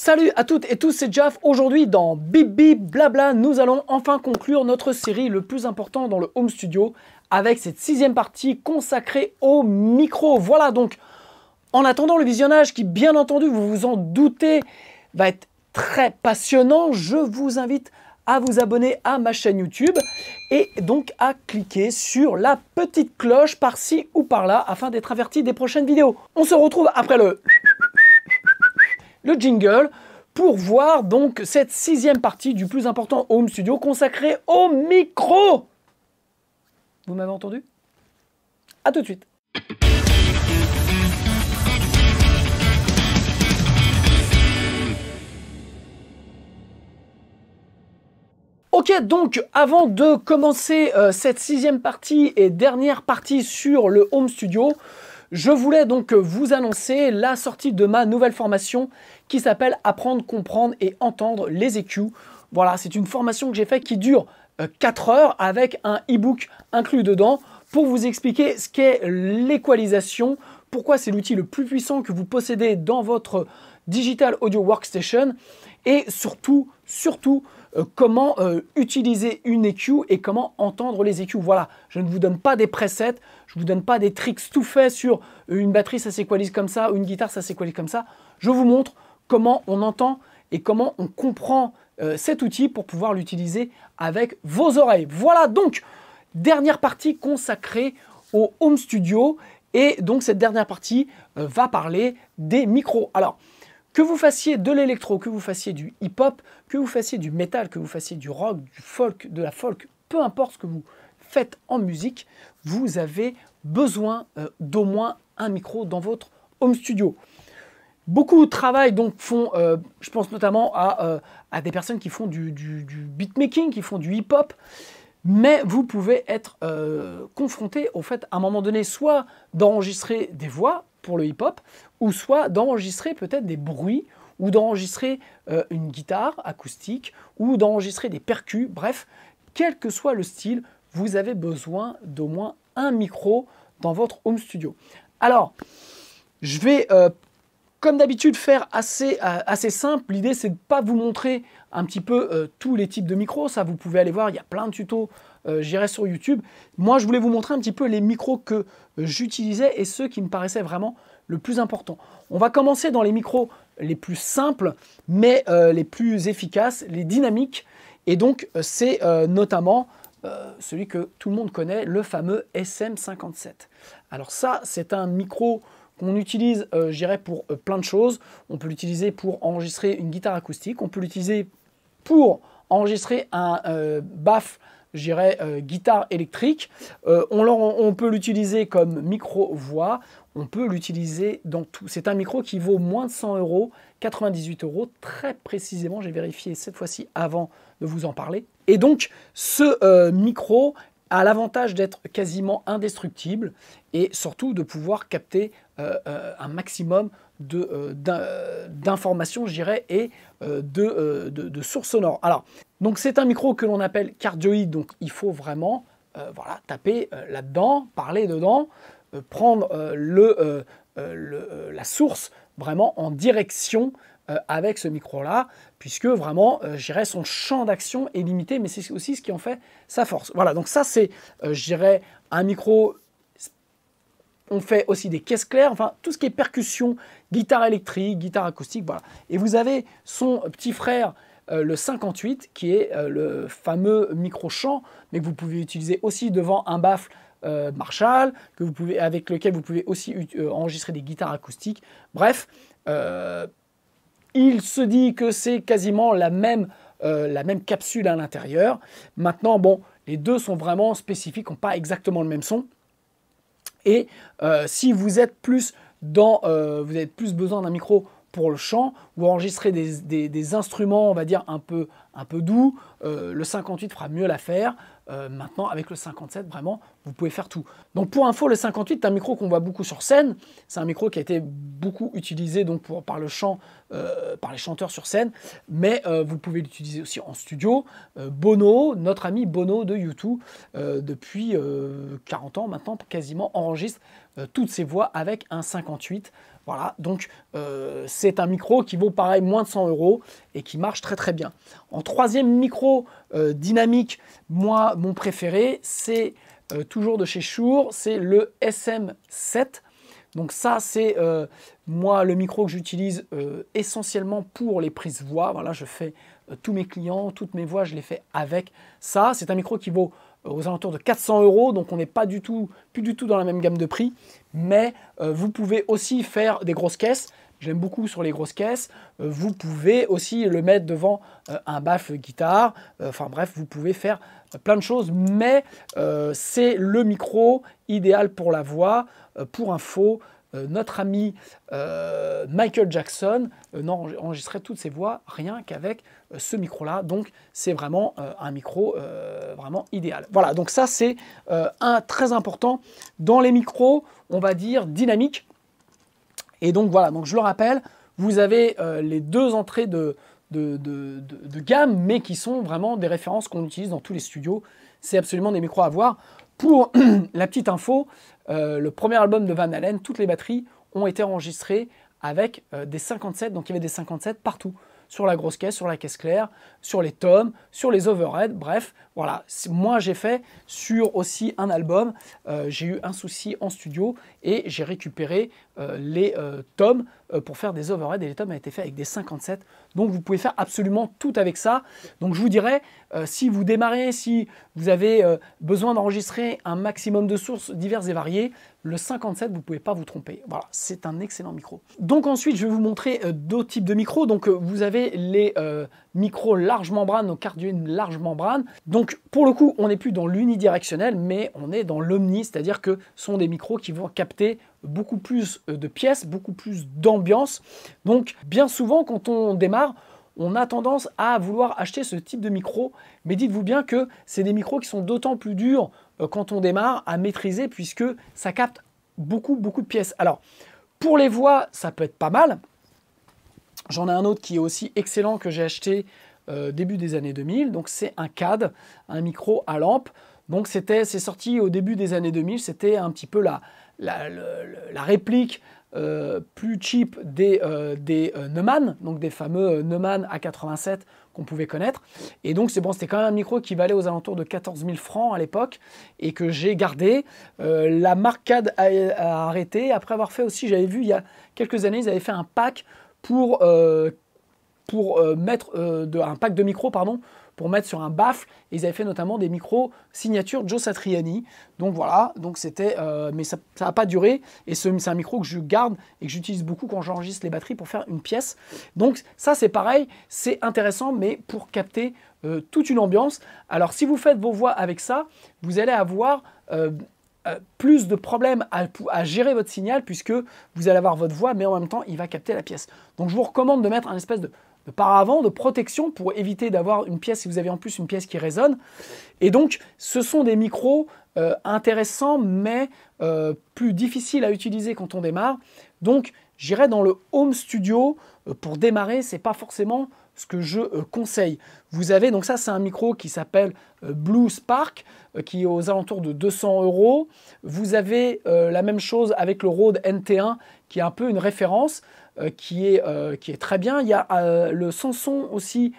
Salut à toutes et tous, c'est Jaff. Aujourd'hui, dans Bip Bip Blabla, nous allons enfin conclure notre série le plus important dans le home studio avec cette sixième partie consacrée au micro. Voilà donc, en attendant le visionnage qui, bien entendu, vous vous en doutez, va être très passionnant, je vous invite à vous abonner à ma chaîne YouTube et donc à cliquer sur la petite cloche par-ci ou par-là afin d'être averti des prochaines vidéos. On se retrouve après le le jingle pour voir donc cette sixième partie du plus important home studio consacré au micro. Vous m'avez entendu À tout de suite. Ok, donc avant de commencer euh, cette sixième partie et dernière partie sur le home studio, je voulais donc vous annoncer la sortie de ma nouvelle formation qui s'appelle Apprendre, comprendre et entendre les EQ. Voilà, c'est une formation que j'ai faite qui dure 4 euh, heures avec un e-book inclus dedans pour vous expliquer ce qu'est l'équalisation, pourquoi c'est l'outil le plus puissant que vous possédez dans votre Digital Audio Workstation et surtout, surtout, euh, comment euh, utiliser une EQ et comment entendre les EQ. Voilà, je ne vous donne pas des presets, je ne vous donne pas des tricks tout faits sur une batterie, ça s'équalise comme ça, ou une guitare, ça s'équalise comme ça. Je vous montre comment on entend et comment on comprend euh, cet outil pour pouvoir l'utiliser avec vos oreilles. Voilà donc, dernière partie consacrée au home studio. Et donc cette dernière partie va parler des micros. Alors, que vous fassiez de l'électro, que vous fassiez du hip-hop, que vous fassiez du métal, que vous fassiez du rock, du folk, de la folk, peu importe ce que vous faites en musique, vous avez besoin euh, d'au moins un micro dans votre home studio. Beaucoup de travail donc font, euh, je pense notamment euh, à, des personnes qui font du, du beatmaking, qui font du hip-hop, mais vous pouvez être confronté au fait à un moment donné soit d'enregistrer des voix le hip-hop, ou soit d'enregistrer peut-être des bruits, ou d'enregistrer euh, une guitare acoustique, ou d'enregistrer des percus, bref, quel que soit le style, vous avez besoin d'au moins un micro dans votre home studio. Alors, je vais euh, comme d'habitude faire assez, euh, assez simple. L'idée c'est de ne pas vous montrer un petit peu tous les types de micros. Ça vous pouvez aller voir, il y a plein de tutos euh, j'irai sur YouTube. Moi, je voulais vous montrer un petit peu les micros que euh, j'utilisais et ceux qui me paraissaient vraiment le plus important. On va commencer dans les micros les plus simples, mais euh, les plus efficaces, les dynamiques. Et donc, c'est notamment celui que tout le monde connaît, le fameux SM57. Alors ça, c'est un micro qu'on utilise, j'irai pour plein de choses. On peut l'utiliser pour enregistrer une guitare acoustique, on peut l'utiliser pour enregistrer un baff j'irais, euh, guitare électrique. Euh, on, peut l'utiliser comme micro-voix, on peut l'utiliser dans tout. C'est un micro qui vaut moins de 100 euros, 98 euros, très précisément, j'ai vérifié cette fois-ci avant de vous en parler. Et donc, ce euh, micro a l'avantage d'être quasiment indestructible et surtout de pouvoir capter un maximum d'informations, je dirais, et de, de sources sonores. Alors, donc c'est un micro que l'on appelle cardioïde, donc il faut vraiment euh, taper euh, là-dedans, parler dedans, euh, prendre la source vraiment en direction avec ce micro-là, puisque vraiment, dirais, son champ d'action est limité, mais c'est aussi ce qui en fait sa force. Voilà, donc ça c'est, je dirais, un micro on fait aussi des caisses claires, enfin tout ce qui est percussion, guitare électrique, guitare acoustique, voilà. Et vous avez son petit frère euh, le 58, qui est euh, le fameux micro-champ, mais que vous pouvez utiliser aussi devant un baffle euh, Marshall, que vous pouvez, avec lequel vous pouvez aussi enregistrer des guitares acoustiques. Bref, il se dit que c'est quasiment la même, la même capsule à l'intérieur. Maintenant, bon, les deux sont vraiment spécifiques, n'ont pas exactement le même son. Et si vous êtes plus dans, vous avez plus besoin d'un micro pour le chant ou enregistrer des, des instruments, on va dire, un peu, un peu doux. Euh, le 58 fera mieux l'affaire. faire euh, maintenant, avec le 57, vraiment, vous pouvez faire tout. Donc, pour info, le 58 c'est un micro qu'on voit beaucoup sur scène. C'est un micro qui a été beaucoup utilisé donc, pour, par, le chant, euh, par les chanteurs sur scène, mais vous pouvez l'utiliser aussi en studio. Bono, notre ami Bono de YouTube, depuis 40 ans maintenant, quasiment enregistre toutes ses voix avec un 58. Voilà, donc c'est un micro qui vaut pareil moins de 100 euros et qui marche très très bien troisième micro euh, dynamique, moi, mon préféré, c'est euh, toujours de chez Shure, c'est le SM7. Donc ça, c'est euh, moi le micro que j'utilise essentiellement pour les prises voix. Voilà, je fais tous mes clients, toutes mes voix, je les fais avec ça. C'est un micro qui vaut aux alentours de 400 euros, donc on n'est pas du tout, plus du tout dans la même gamme de prix. Mais vous pouvez aussi faire des grosses caisses j'aime beaucoup sur les grosses caisses. Euh, vous pouvez aussi le mettre devant euh, un baffle guitare. Euh, enfin bref, vous pouvez faire plein de choses, mais c'est le micro idéal pour la voix. pour info, notre ami Michael Jackson enregistrait toutes ses voix rien qu'avec ce micro-là. Donc c'est vraiment un micro vraiment idéal. Voilà, donc ça c'est un très important dans les micros, on va dire dynamiques et donc voilà, donc je le rappelle, vous avez euh, les deux entrées de, de, gamme, mais qui sont vraiment des références qu'on utilise dans tous les studios. C'est absolument des micros à voir. Pour la petite info, euh, le premier album de Van Halen, toutes les batteries ont été enregistrées avec euh, des 57, donc il y avait des 57 partout. Sur la grosse caisse, sur la caisse claire, sur les tomes, sur les overheads, bref, voilà. Moi, j'ai fait sur aussi un album, j'ai eu un souci en studio et j'ai récupéré euh, les euh, tomes euh, pour faire des overheads et les tomes ont été fait avec des 57. Donc vous pouvez faire absolument tout avec ça. Donc je vous dirais, si vous démarrez, si vous avez besoin d'enregistrer un maximum de sources diverses et variées, le 57, vous ne pouvez pas vous tromper. Voilà, c'est un excellent micro. Donc ensuite, je vais vous montrer d'autres types de micros. Donc vous avez les micros large membrane, nos cardioïdes large membrane. Donc pour le coup, on n'est plus dans l'unidirectionnel, mais on est dans l'omni, c'est-à-dire que ce sont des micros qui vont capter beaucoup plus euh, de pièces, beaucoup plus d'ambiance. Donc bien souvent quand on démarre, on a tendance à vouloir acheter ce type de micro, mais dites-vous bien que c'est des micros qui sont d'autant plus durs euh, quand on démarre à maîtriser puisque ça capte beaucoup beaucoup de pièces. Alors pour les voix, ça peut être pas mal. J'en ai un autre qui est aussi excellent que j'ai acheté euh, début des années 2000. Donc c'est un CAD, un micro à lampe. Donc c'était, c'est sorti au début des années 2000. C'était un petit peu là la, réplique euh, plus cheap des, euh, euh, Neumann, donc des fameux Neumann A87 qu'on pouvait connaître. Et donc c'est bon, c'était quand même un micro qui valait aux alentours de 14 000 francs à l'époque et que j'ai gardé. la marque a, a, arrêté. Après avoir fait aussi, j'avais vu il y a quelques années, ils avaient fait un pack pour pour mettre de, un pack de micros pardon, pour mettre sur un baffle. Et ils avaient fait notamment des micros signature Joe Satriani. Donc voilà, donc c'était, euh, mais ça n'a pas duré. Et c'est un micro que je garde et que j'utilise beaucoup quand j'enregistre les batteries pour faire une pièce. Donc ça c'est pareil, c'est intéressant, mais pour capter euh, toute une ambiance. Alors si vous faites vos voix avec ça, vous allez avoir euh, plus de problèmes à, gérer votre signal puisque vous allez avoir votre voix, mais en même temps, il va capter la pièce. Donc je vous recommande de mettre un espèce de de de protection pour éviter d'avoir une pièce, si vous avez en plus une pièce qui résonne. Et donc, ce sont des micros euh, intéressants, mais euh, plus difficiles à utiliser quand on démarre. Donc, j'irai dans le home studio euh, pour démarrer. ce n'est pas forcément ce que je conseille. Vous avez donc ça, c'est un micro qui s'appelle Blue Spark, qui est aux alentours de 200 euros. Vous avez la même chose avec le Rode NT1, qui est un peu une référence. Euh, qui, est, euh, qui est très bien. Il y a euh, le Samson aussi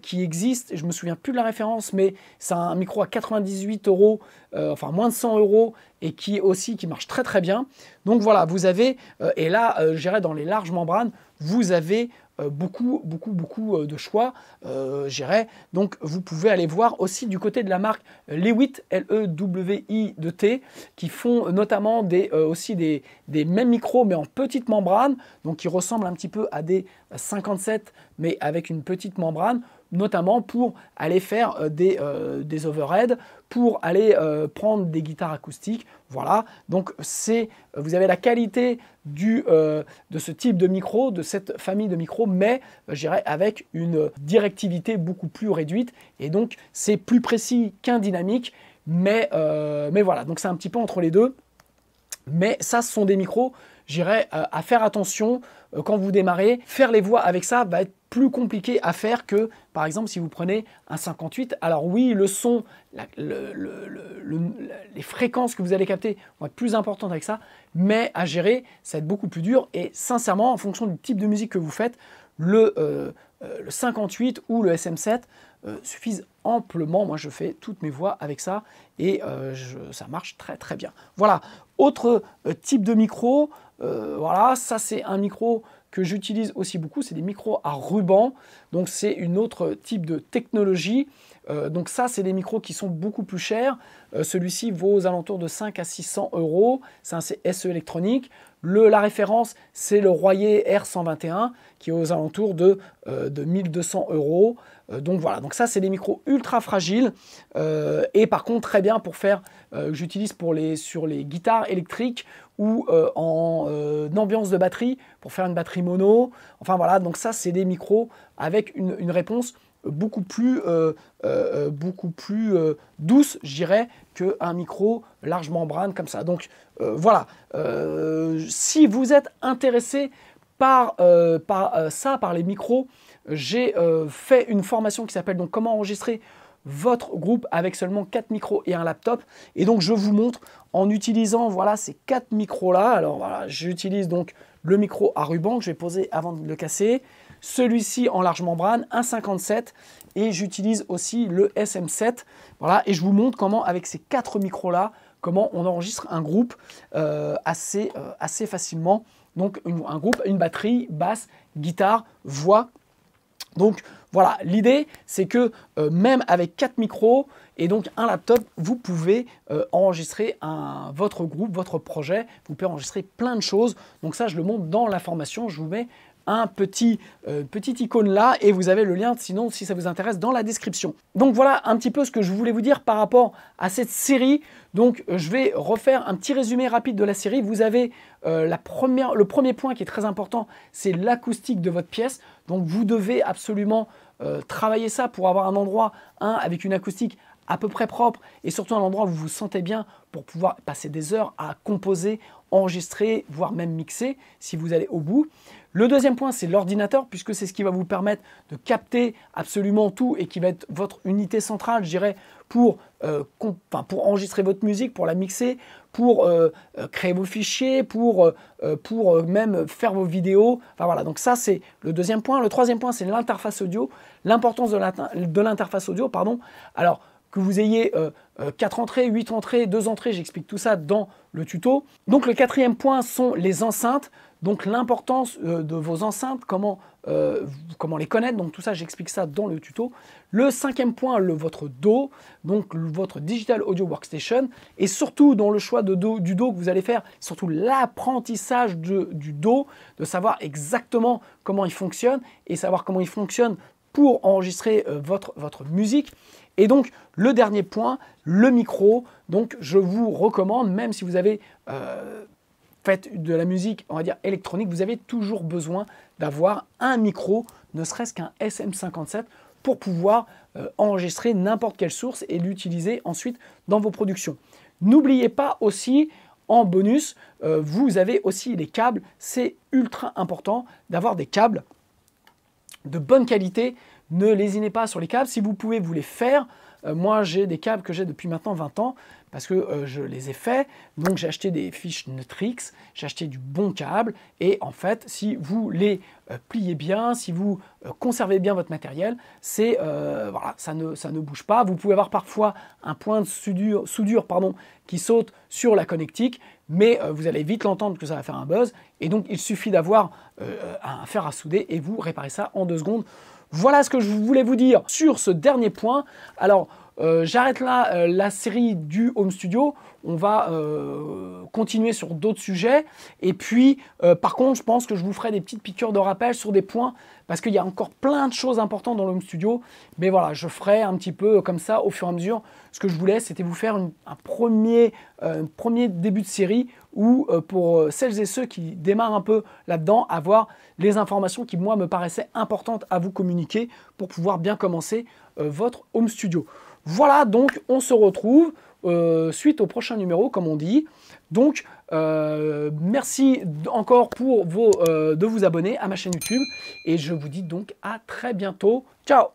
qui existe. Je me souviens plus de la référence, mais c'est un micro à 98 euros, enfin moins de 100 euros, et qui aussi qui marche très très bien. Donc voilà, vous avez, et là, je dirais dans les larges membranes, vous avez euh, beaucoup, beaucoup, beaucoup euh, de choix, euh, j'irai. Donc, vous pouvez aller voir aussi du côté de la marque Lewitt, L-E-W-I de T, qui font notamment des, aussi des, des mêmes micros, mais en petite membrane, donc qui ressemblent un petit peu à des 57, mais avec une petite membrane, notamment pour aller faire euh, euh, des, overheads, pour aller euh, prendre des guitares acoustiques. Voilà, donc c'est, vous avez la qualité du, de ce type de micro, de cette famille de micros, mais j'irai avec une directivité beaucoup plus réduite, et donc c'est plus précis qu'un dynamique, mais, mais voilà, donc c'est un petit peu entre les deux. Mais ça, ce sont des micros, j'irai à faire attention euh, quand vous démarrez, faire les voix avec ça va être plus compliqué à faire que, par exemple, si vous prenez un 58. Alors oui, le son, les fréquences que vous allez capter vont être plus importantes avec ça, mais à gérer, ça va être beaucoup plus dur. Et sincèrement, en fonction du type de musique que vous faites, le, 58 euh, euh, ou le SM7 suffisent amplement. Moi, je fais toutes mes voix avec ça et ça marche très très bien. Voilà, autre type de micro. Euh, voilà, ça c'est un micro que j'utilise aussi beaucoup, c'est des micros à ruban, donc c'est une autre type de technologie. Euh, donc ça, c'est des micros qui sont beaucoup plus chers. Euh, celui-ci vaut aux alentours de 5 à 600 euros. C'est un SE électronique. Le, la référence, c'est le Royer R121 qui est aux alentours de 1200 euros. Euh, donc voilà, donc ça c'est des micros ultra fragiles euh, et par contre très bien pour faire, euh, que j'utilise pour les, sur les guitares électriques ou en ambiance de batterie pour faire une batterie mono. Enfin voilà, donc ça c'est des micros avec une, réponse beaucoup plus, beaucoup plus douce, je dirais, qu'un micro large membrane comme ça. Donc voilà, si vous êtes intéressé par, par ça, par les micros, j'ai euh, fait une formation qui s'appelle donc comment enregistrer votre groupe avec seulement 4 micros et un laptop. Et donc je vous montre en utilisant voilà ces 4 micros là. Alors voilà, j'utilise donc le micro à ruban que je vais poser avant de le casser, celui-ci en large membrane, un 57. et j'utilise aussi le SM7. Voilà, et je vous montre comment avec ces 4 micros là, comment on enregistre un groupe euh, euh, assez, facilement. Donc un groupe, une batterie, basse, guitare, voix, donc voilà, l'idée c'est que euh, même avec 4 micros et donc un laptop, vous pouvez euh, enregistrer votre groupe, votre projet, vous pouvez enregistrer plein de choses. Donc ça je le montre dans la formation, je vous mets un petit, euh, petite icône là et vous avez le lien sinon si ça vous intéresse dans la description. Donc voilà un petit peu ce que je voulais vous dire par rapport à cette série. Donc euh, je vais refaire un petit résumé rapide de la série. Vous avez euh, la première, le premier point qui est très important, c'est l'acoustique de votre pièce. Donc vous devez absolument travailler ça pour avoir un endroit avec une acoustique à peu près propre et surtout un endroit où vous vous sentez bien pour pouvoir passer des heures à composer, enregistrer, voire même mixer si vous allez au bout. Le deuxième point, c'est l'ordinateur, puisque c'est ce qui va vous permettre de capter absolument tout et qui va être votre unité centrale, je dirais, pour, euh, enregistrer votre musique, pour la mixer, pour euh, euh, créer vos fichiers, pour, pour même faire vos vidéos. Enfin voilà, donc ça c'est le deuxième point. Le troisième point, c'est l'interface audio, l'importance de l'interface audio, pardon. Alors, que vous ayez quatre entrées, 8 entrées, deux entrées, j'explique tout ça dans le tuto. Donc le quatrième point sont les enceintes. Donc l'importance euh, de vos enceintes, euh, comment, les connaître, donc tout ça j'explique ça dans le tuto. Le cinquième point, le, votre dos, donc votre Digital Audio Workstation, et surtout dans le choix de du dos, que vous allez faire, surtout l'apprentissage du dos, de savoir exactement comment il fonctionne, et savoir comment il fonctionne pour enregistrer euh, votre, musique. Et donc, le dernier point, le micro. Donc, je vous recommande, même si vous avez faites de la musique, on va dire électronique, vous avez toujours besoin d'avoir un micro, ne serait-ce qu'un SM57, pour pouvoir euh, enregistrer n'importe quelle source et l'utiliser ensuite dans vos productions. N'oubliez pas aussi, en bonus, euh, vous avez aussi les câbles. C'est ultra important d'avoir des câbles de bonne qualité. Ne lésinez pas sur les câbles. Si vous pouvez vous les faire, euh, moi j'ai des câbles que j'ai depuis maintenant 20 ans parce que euh, je les ai faits. Donc j'ai acheté des fiches Nutrix, j'ai acheté du bon câble et en fait, si vous les euh, pliez bien, si vous euh, conservez bien votre matériel, c'est voilà, ça ne ça ne bouge pas. Vous pouvez avoir parfois un point de soudure, soudure pardon, qui saute sur la connectique, mais vous allez vite l'entendre que ça va faire un buzz et donc il suffit d'avoir un fer à souder et vous réparez ça en deux secondes. Voilà ce que je voulais vous dire sur ce dernier point. Alors euh, j'arrête là euh, la série du Home Studio. On va euh, continuer sur d'autres sujets. Et puis, par contre, je pense que je vous ferai des petites piqûres de rappel sur des points parce qu'il y a encore plein de choses importantes dans le Home Studio. Mais voilà, je ferai un petit peu comme ça au fur et à mesure. Ce que je voulais, c'était vous faire un, premier, un premier début de série où pour celles et ceux qui démarrent un peu là-dedans, avoir les informations qui, moi, me paraissaient importantes à vous communiquer pour pouvoir bien commencer votre Home Studio. Voilà, donc on se retrouve euh, suite au prochain numéro, comme on dit. Donc, euh, merci encore pour euh, de vous abonner à ma chaîne YouTube. Et je vous dis donc à très bientôt. Ciao